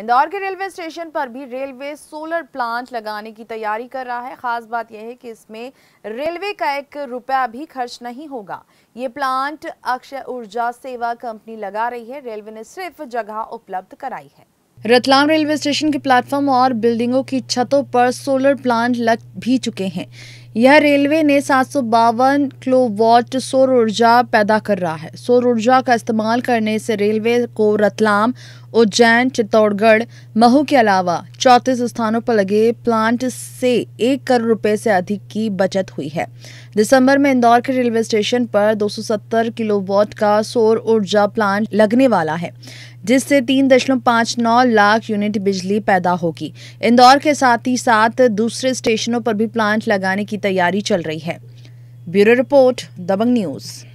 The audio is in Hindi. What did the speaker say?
इंदौर के रेलवे स्टेशन पर भी रेलवे सोलर प्लांट लगाने की तैयारी कर रहा है खास बात यह है कि इसमें रेलवे का एक रुपया भी खर्च नहीं होगा ये प्लांट अक्षय ऊर्जा सेवा कंपनी लगा रही है रेलवे ने सिर्फ जगह उपलब्ध कराई है रतलाम रेलवे स्टेशन के प्लेटफॉर्म और बिल्डिंगों की छतों पर सोलर प्लांट लग भी चुके हैं यह रेलवे ने सात सौ बावन किलो वॉट सौर ऊर्जा पैदा कर रहा है सौर ऊर्जा का इस्तेमाल करने से रेलवे को रतलाम उज्जैन चित्तौड़गढ़ महू के अलावा चौंतीस स्थानों पर लगे प्लांट से एक करोड़ रुपए से अधिक की बचत हुई है दिसंबर में इंदौर के रेलवे स्टेशन पर 270 किलोवाट का सौर ऊर्जा प्लांट लगने वाला है जिससे तीन दशमलव पाँच नौ लाख यूनिट बिजली पैदा होगी इंदौर के साथ ही साथ दूसरे स्टेशनों पर भी प्लांट लगाने की तैयारी चल रही है ब्यूरो रिपोर्ट दबंग न्यूज़